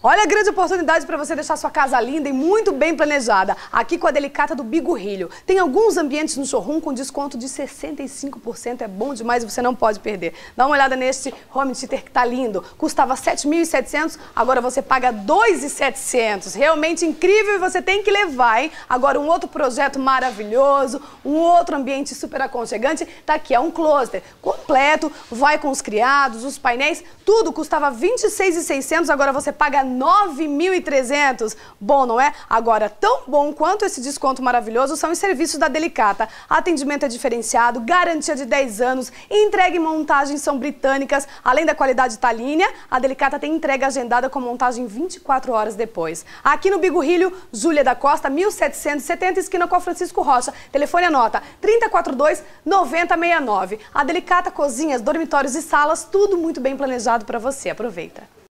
Olha a grande oportunidade para você deixar sua casa linda e muito bem planejada, aqui com a Delicata do Bigorrilho. Tem alguns ambientes no showroom com desconto de 65%, é bom demais e você não pode perder. Dá uma olhada neste home theater que tá lindo. Custava 7.700, agora você paga 2.700. Realmente incrível e você tem que levar, hein? Agora um outro projeto maravilhoso, um outro ambiente super aconchegante, tá aqui, é um closet completo, vai com os criados, os painéis, tudo custava 26.600, agora você paga era 9.300. Bom, não é? Agora, tão bom quanto esse desconto maravilhoso são os serviços da Delicata. Atendimento é diferenciado, garantia de 10 anos, entrega e montagem são britânicas. Além da qualidade talínea, a Delicata tem entrega agendada com montagem 24 horas depois. Aqui no Bigorrilho, Júlia da Costa, 1770, esquina com Francisco Rocha. Telefone anota 342-9069. A Delicata Cozinhas, dormitórios e salas, tudo muito bem planejado para você. Aproveita.